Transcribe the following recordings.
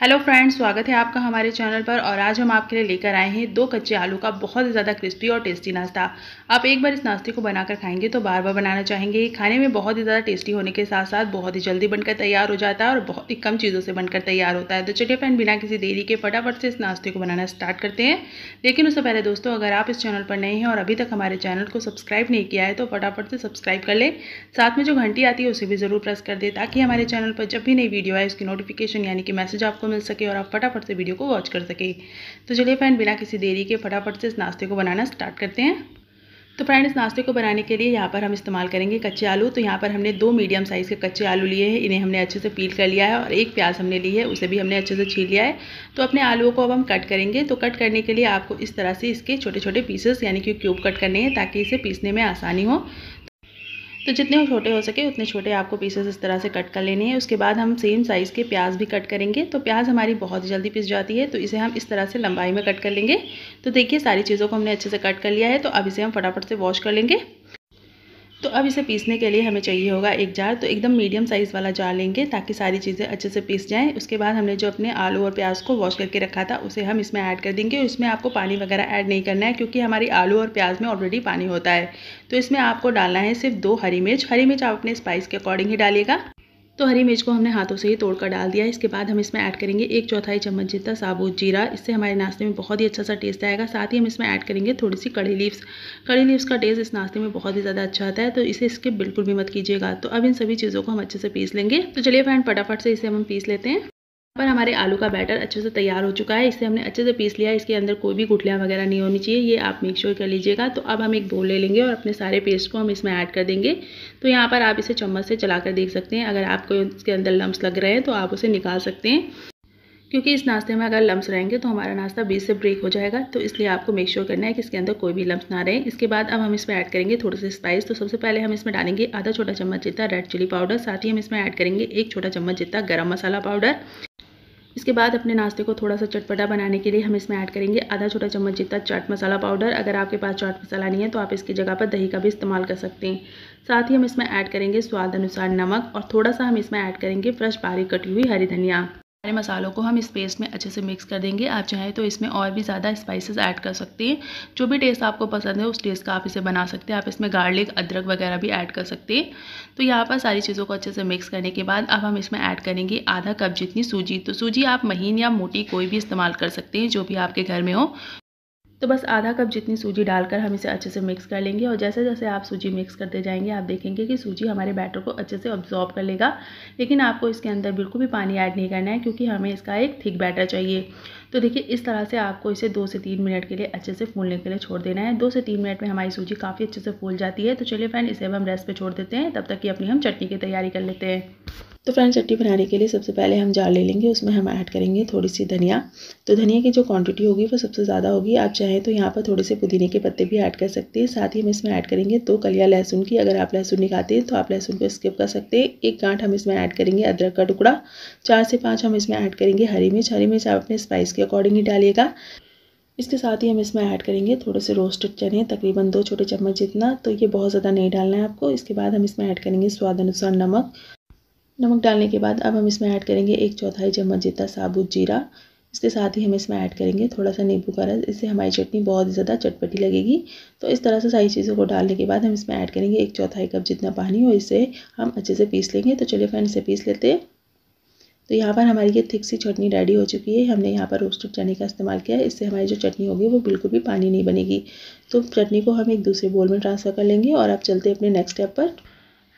hello friends स्वागत है आपका हमारे चैनल पर और आज हम आपके लिए लेकर आए हैं दो कच्चे आलू का बहुत ज़्यादा क्रिस्पी और टेस्टी नाश्ता आप एक बार इस नाश्ते को बनाकर खाएंगे तो बार बार बनाना चाहेंगे खाने में बहुत ही ज़्यादा टेस्टी होने के साथ साथ बहुत ही जल्दी बनकर तैयार हो जाता है और बहुत ही कम चीज़ों से बनकर तैयार होता है तो चलिए फ्रेंड बिना किसी देरी के फटाफट से इस नाश्ते को बनाना स्टार्ट करते हैं लेकिन उससे पहले दोस्तों अगर आप इस चैनल पर नए हैं और अभी तक हमारे चैनल को सब्सक्राइब नहीं किया है तो फटाफट से सब्सक्राइब कर लें साथ में जो घंटी आती है उसे भी ज़रूर प्रेस कर दें ताकि हमारे चैनल पर जब भी नई वीडियो आए उसकी नोटिफिकेशन यानी कि मैसेज आपको मिल सके और आप फटाफट से वीडियो को वॉच कर सके तो चलिए फ्रेंड बिना किसी देरी के फटाफट से इस नाश्ते को बनाना स्टार्ट करते हैं तो फ्रेंड इस नाश्ते को बनाने के लिए यहाँ पर हम इस्तेमाल करेंगे कच्चे आलू तो यहाँ पर हमने दो मीडियम साइज़ के कच्चे आलू लिए हैं इन्हें हमने अच्छे से पील कर लिया है और एक प्याज हमने ली है उसे भी हमने अच्छे से छील लिया है तो अपने आलूओं को अब हम कट करेंगे तो कट करने के लिए आपको इस तरह से इसके छोटे छोटे पीसेस यानी कि क्यूब कट करने हैं ताकि इसे पीसने में आसानी हो तो जितने छोटे हो सके उतने छोटे आपको पीसेस इस तरह से कट कर लेने हैं उसके बाद हम सेम साइज़ के प्याज भी कट करेंगे तो प्याज हमारी बहुत जल्दी पिस जाती है तो इसे हम इस तरह से लंबाई में कट कर लेंगे तो देखिए सारी चीज़ों को हमने अच्छे से कट कर लिया है तो अब इसे हम फटाफट से वॉश कर लेंगे तो अब इसे पीसने के लिए हमें चाहिए होगा एक जार तो एकदम मीडियम साइज़ वाला जार लेंगे ताकि सारी चीज़ें अच्छे से पीस जाएं उसके बाद हमने जो अपने आलू और प्याज को वॉश करके रखा था उसे हम इसमें ऐड कर देंगे इसमें आपको पानी वगैरह ऐड नहीं करना है क्योंकि हमारी आलू और प्याज में ऑलरेडी पानी होता है तो इसमें आपको डालना है सिर्फ दो हरी मिर्च हरी मिर्च आप अपने स्पाइस के अकॉर्डिंग ही डालिएगा तो हरी मिर्च को हमने हाथों से ही तोड़कर डाल दिया इसके बाद हम इसमें ऐड करेंगे एक चौथाई चम्मच जितना साबुत जीरा इससे हमारे नाश्ते में बहुत ही अच्छा सा टेस्ट आएगा साथ ही हम इसमें ऐड करेंगे थोड़ी सी कड़ी लीव्स कड़ी लीव्स का टेस्ट इस नाश्ते में बहुत ही ज़्यादा अच्छा आता है तो इसे इसके बिल्कुल भी मत कीजिएगा तो अब इन सभी चीज़ों को हम अच्छे से पीस लेंगे तो चलिए फ्रेंड फटाफट से इसे हम पीस लेते हैं पर हमारे आलू का बैटर अच्छे से तैयार हो चुका है इसे हमने अच्छे से पीस लिया इसके अंदर कोई भी गुठलियाँ वगैरह नहीं होनी चाहिए ये आप मेक श्योर कर लीजिएगा तो अब हम एक बोल ले लेंगे और अपने सारे पेस्ट को हम इसमें ऐड कर देंगे तो यहाँ पर आप इसे चम्मच से चला देख सकते हैं अगर आपको इसके अंदर लम्ब लग रहे हैं तो आप उसे निकाल सकते हैं क्योंकि इस नाश्ते में अगर लम्स रहेंगे तो हमारा नाश्ता बीच से ब्रेक हो जाएगा तो इसलिए आपको मेक श्योर करना है कि इसके अंदर कोई भी लम्स ना रहे इसके बाद अब हम इसमें ऐड करेंगे थोड़े से स्पाइस तो सबसे पहले हम इसमें डालेंगे आधा छोटा चम्मच जितना रेड चिली पाउडर साथ ही हम इसमें ऐड करेंगे एक छोटा चम्मच जितना गर्म मसाला पाउडर इसके बाद अपने नाश्ते को थोड़ा सा चटपटा बनाने के लिए हम इसमें ऐड करेंगे आधा छोटा चम्मच जितना चाट मसाला पाउडर अगर आपके पास चाट मसाला नहीं है तो आप इसकी जगह पर दही का भी इस्तेमाल कर सकते हैं साथ ही हम इसमें ऐड करेंगे स्वाद अनुसार नमक और थोड़ा सा हम इसमें ऐड करेंगे फ्रेश बारीक कटी हुई हरी धनिया सारे मसालों को हम इस पेस्ट में अच्छे से मिक्स कर देंगे आप चाहें तो इसमें और भी ज़्यादा स्पाइसेस ऐड कर सकते हैं जो भी टेस्ट आपको पसंद है उस टेस्ट का आप इसे बना सकते हैं आप इसमें गार्लिक अदरक वगैरह भी ऐड कर सकते हैं तो यहाँ पर सारी चीज़ों को अच्छे से मिक्स करने के बाद अब हम इसमें ऐड करेंगे आधा कप जितनी सूजी तो सूजी आप महीन या मोटी कोई भी इस्तेमाल कर सकते हैं जो भी आपके घर में हो तो बस आधा कप जितनी सूजी डालकर हम इसे अच्छे से मिक्स कर लेंगे और जैसे जैसे आप सूजी मिक्स करते जाएंगे आप देखेंगे कि सूजी हमारे बैटर को अच्छे से ऑब्जॉर्व कर लेगा लेकिन आपको इसके अंदर बिल्कुल भी पानी ऐड नहीं करना है क्योंकि हमें इसका एक थिक बैटर चाहिए तो देखिए इस तरह से आपको इसे दो से तीन मिनट के लिए अच्छे से फूलने के लिए छोड़ देना है दो से तीन मिनट में हमारी सूजी काफ़ी अच्छे से फूल जाती है तो चलिए फ्रेंड इसे अब हम रेस्ट पर छोड़ देते हैं तब तक कि अपनी हम चटनी की तैयारी कर लेते हैं तो फ्रेंड चटनी बनाने के लिए सबसे पहले हम जार ले लेंगे उसमें हम ऐड करेंगे थोड़ी सी धनिया तो धनिया की जो क्वांटिटी होगी वो सबसे ज़्यादा होगी आप चाहें तो यहाँ पर थोड़े से पुदीने के पत्ते भी ऐड कर सकते हैं साथ ही हम इसमें ऐड करेंगे दो कलिया लहसुन की अगर आप लहसुन निकालते हैं तो आप लहसुन को स्किप कर सकते हैं एक गांठ हम इसमें ऐड करेंगे अदरक का टुकड़ा चार से पाँच हम इसमें ऐड करेंगे हरी मिर्च हरी मिर्च आप अपने स्पाइस के अकॉर्डिंग ही डालिएगा इसके साथ ही हम इसमें ऐड करेंगे थोड़े से रोस्टेड चने तकरीबन दो छोटे चम्मच जितना तो ये बहुत ज़्यादा नहीं डालना है आपको इसके बाद हम इसमें ऐड करेंगे स्वाद अनुसार नमक नमक डालने के बाद अब हम इसमें ऐड करेंगे एक चौथाई चम्मच जितना साबुत जीरा इसके साथ ही हम इसमें ऐड करेंगे थोड़ा सा नींबू का रस इससे हमारी चटनी बहुत ज़्यादा चटपटी लगेगी तो इस तरह से सारी चीज़ों को डालने के बाद हम इसमें ऐड करेंगे एक चौथाई कप जितना पानी और इसे हम अच्छे से पीस लेंगे तो चलिए फ्रेंड इसे पीस लेते हैं तो यहाँ पर हमारी ये थिक सी चटनी रेडी हो चुकी है हमने यहाँ पर रोस्टेड चने का इस्तेमाल किया इससे हमारी जो चटनी होगी वो बिल्कुल भी पानी नहीं बनेगी तो चटनी को हम एक दूसरे बोल में ट्रांसफ़र कर लेंगे और आप चलते हैं अपने नेक्स्ट स्टेप पर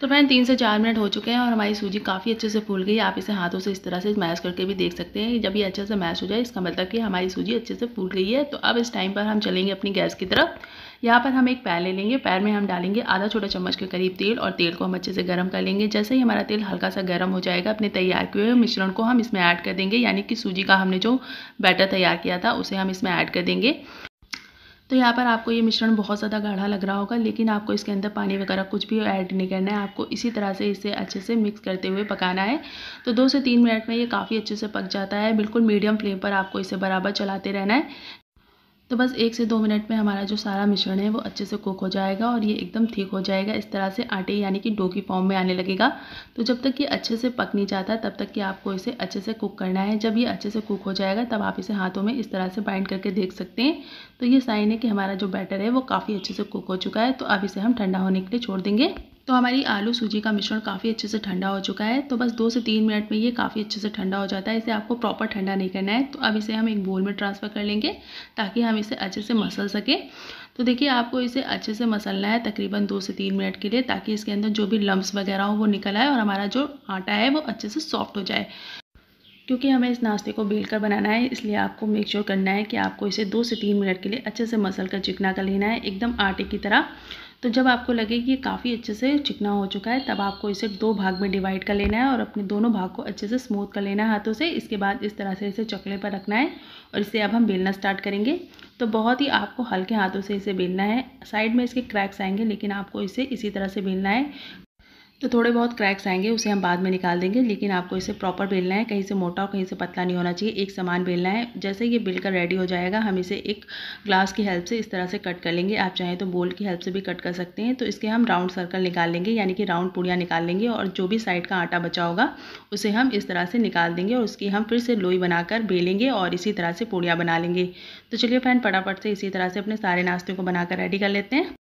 तो बहन तीन से चार मिनट हो चुके हैं और हमारी सूजी काफ़ी अच्छे से फूल गई आप इसे हाथों से इस तरह से मैश करके भी देख सकते हैं जब ये अच्छे से मैश हो जाए इसका मतलब कि हमारी सूजी अच्छे से फूल गई है तो अब इस टाइम पर हम चलेंगे अपनी गैस की तरफ यहाँ पर हम एक पैर ले लेंगे पैर में हम डालेंगे आधा छोटा चम्मच के करीब तेल और तेल को हम अच्छे से गर्म कर लेंगे जैसे ही हमारा तेल हल्का सा गर्म हो जाएगा अपने तैयार किए हुए मिश्रण को हम इसमें ऐड कर देंगे यानी कि सूजी का हमने जो बैटर तैयार किया था उसे हम इसमें ऐड कर देंगे तो यहाँ पर आपको ये मिश्रण बहुत ज़्यादा गाढ़ा लग रहा होगा लेकिन आपको इसके अंदर पानी वगैरह कुछ भी ऐड नहीं करना है आपको इसी तरह से इसे अच्छे से मिक्स करते हुए पकाना है तो दो से तीन मिनट में ये काफ़ी अच्छे से पक जाता है बिल्कुल मीडियम फ्लेम पर आपको इसे बराबर चलाते रहना है तो बस एक से दो मिनट में हमारा जो सारा मिश्रण है वो अच्छे से कुक हो जाएगा और ये एकदम ठीक हो जाएगा इस तरह से आटे यानी कि डो की फॉर्म में आने लगेगा तो जब तक ये अच्छे से पक नहीं जाता तब तक कि आपको इसे अच्छे से कुक करना है जब ये अच्छे से कुक हो जाएगा तब आप इसे हाथों में इस तरह से बाइंड करके देख सकते हैं तो ये साइन है कि हमारा जो बैटर है वो काफ़ी अच्छे से कुक हो चुका है तो अब इसे हम ठंडा होने के लिए छोड़ देंगे तो हमारी आलू सूजी का मिश्रण काफ़ी अच्छे से ठंडा हो चुका है तो बस दो से तीन मिनट में ये काफ़ी अच्छे से ठंडा हो जाता है इसे आपको प्रॉपर ठंडा नहीं करना है तो अब इसे हम एक बोल में ट्रांसफ़र कर लेंगे ताकि हम इसे अच्छे से मसल सकें तो देखिए आपको इसे अच्छे से मसलना है तकरीबन दो से तीन मिनट के लिए ताकि इसके अंदर जो भी लम्ब वगैरह हो वो निकल आए और हमारा जो आटा है वो अच्छे से सॉफ्ट हो जाए क्योंकि हमें इस नाश्ते को बेल कर बनाना है इसलिए आपको मेक श्योर करना है कि आपको इसे दो से तीन मिनट के लिए अच्छे से मसल कर चिकना कर लेना है एकदम आटे की तरह तो जब आपको लगे कि ये काफ़ी अच्छे से चिकना हो चुका है तब आपको इसे दो भाग में डिवाइड कर लेना है और अपने दोनों भाग को अच्छे से स्मूथ कर लेना है हाथों से इसके बाद इस तरह से इसे चकले पर रखना है और इसे अब हम बेलना स्टार्ट करेंगे तो बहुत ही आपको हल्के हाथों से इसे बेलना है साइड में इसके क्रैक्स आएंगे लेकिन आपको इसे इसी तरह से बेलना है तो थोड़े बहुत क्रैक्स आएंगे उसे हम बाद में निकाल देंगे लेकिन आपको इसे प्रॉपर बेलना है कहीं से मोटा और कहीं से पतला नहीं होना चाहिए एक समान बेलना है जैसे ये बिलकर रेडी हो जाएगा हम इसे एक ग्लास की हेल्प से इस तरह से कट कर लेंगे आप चाहें तो बोल की हेल्प से भी कट कर सकते हैं तो इसके हम राउंड सर्कल निकाल लेंगे यानी कि राउंड पूड़ियाँ निकाल लेंगे और जो भी साइड का आटा बचा होगा उसे हम इस तरह से निकाल देंगे और उसकी हम फिर से लोई बनाकर बेलेंगे और इसी तरह से पूड़ियाँ बना लेंगे तो चलिए फ्रेंड फटाफट से इसी तरह से अपने सारे नाश्ते को बनाकर रेडी कर लेते हैं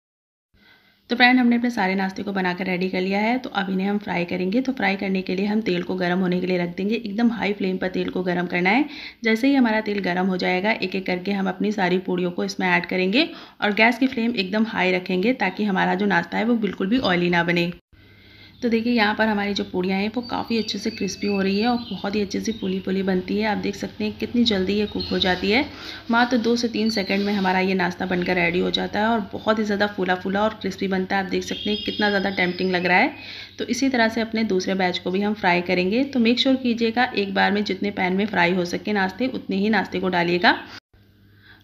तो फ्रेंड हमने अपने सारे नाश्ते को बनाकर रेडी कर लिया है तो अब इन्हें हम फ्राई करेंगे तो फ्राई करने के लिए हम तेल को गर्म होने के लिए रख देंगे एकदम हाई फ्लेम पर तेल को गर्म करना है जैसे ही हमारा तेल गर्म हो जाएगा एक एक करके हम अपनी सारी पूड़ियों को इसमें ऐड करेंगे और गैस की फ्लेम एकदम हाई रखेंगे ताकि हमारा जो नाश्ता है वो बिल्कुल भी ऑयली ना बने तो देखिए यहाँ पर हमारी जो पूड़ियाँ हैं वो काफ़ी अच्छे से क्रिस्पी हो रही है और बहुत ही अच्छे से फूली फूली बनती है आप देख सकते हैं कितनी जल्दी ये कुक हो जाती है मात्र तो दो से तीन सेकंड में हमारा ये नाश्ता बनकर रेडी हो जाता है और बहुत ही ज़्यादा फूला फूला और क्रिस्पी बनता है आप देख सकते हैं कितना ज़्यादा टेम्पटिंग लग रहा है तो इसी तरह से अपने दूसरे बैच को भी हम फ्राई करेंगे तो मेक श्योर कीजिएगा एक बार में जितने पैन में फ्राई हो सके नाश्ते उतने ही नाश्ते को डालिएगा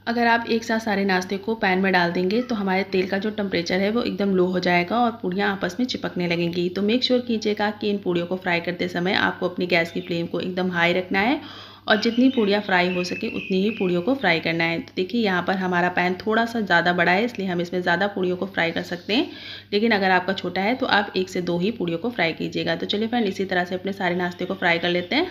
अगर आप एक साथ सारे नाश्ते को पैन में डाल देंगे तो हमारे तेल का जो टेम्परेचर है वो एकदम लो हो जाएगा और पूड़ियाँ आपस में चिपकने लगेंगी तो मेक श्योर कीजिएगा कि इन पूड़ियों को फ्राई करते समय आपको अपनी गैस की फ्लेम को एकदम हाई रखना है और जितनी पूड़ियाँ फ्राई हो सके उतनी ही पूड़ियों को फ्राई करना है तो देखिए यहाँ पर हमारा पैन थोड़ा सा ज़्यादा बड़ा है इसलिए हम इसमें ज़्यादा पूड़ियों को फ्राई कर सकते हैं लेकिन अगर आपका छोटा है तो आप एक से दो ही पूड़ियों को फ्राई कीजिएगा तो चलिए फ्रेंड इसी तरह से अपने सारे नाश्ते को फ्राई कर लेते हैं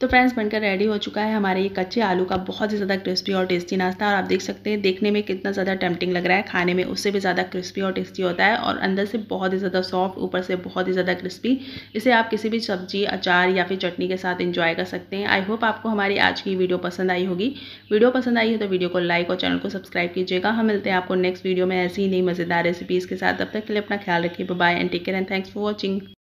तो फ्रेंड्स बनकर रेडी हो चुका है हमारे ये कच्चे आलू का बहुत ही ज़्यादा क्रिस्पी और टेस्टी नाश्ता और आप देख सकते हैं देखने में कितना ज़्यादा टेम्पटिंग लग रहा है खाने में उससे भी ज़्यादा क्रिस्पी और टेस्टी होता है और अंदर से बहुत ही ज़्यादा सॉफ्ट ऊपर से बहुत ही ज़्यादा क्रिस्पी इसे आप किसी भी सब्जी अचार या फिर चटनी के साथ इंजॉय कर सकते हैं आई होप आपको हमारी आज की वीडियो पसंद आई होगी वीडियो पसंद आई है तो वीडियो को लाइक और चैनल को सब्सक्राइब कीजिएगा हम मिलते हैं आपको नेक्स्ट वीडियो में ऐसी ही नई मज़ेदार रेसिपीज़ के साथ तब तक के लिए अपना ख्याल रखिए bye and take care and thanks for watching